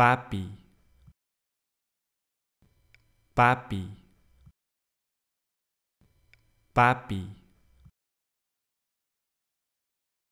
papi papi papi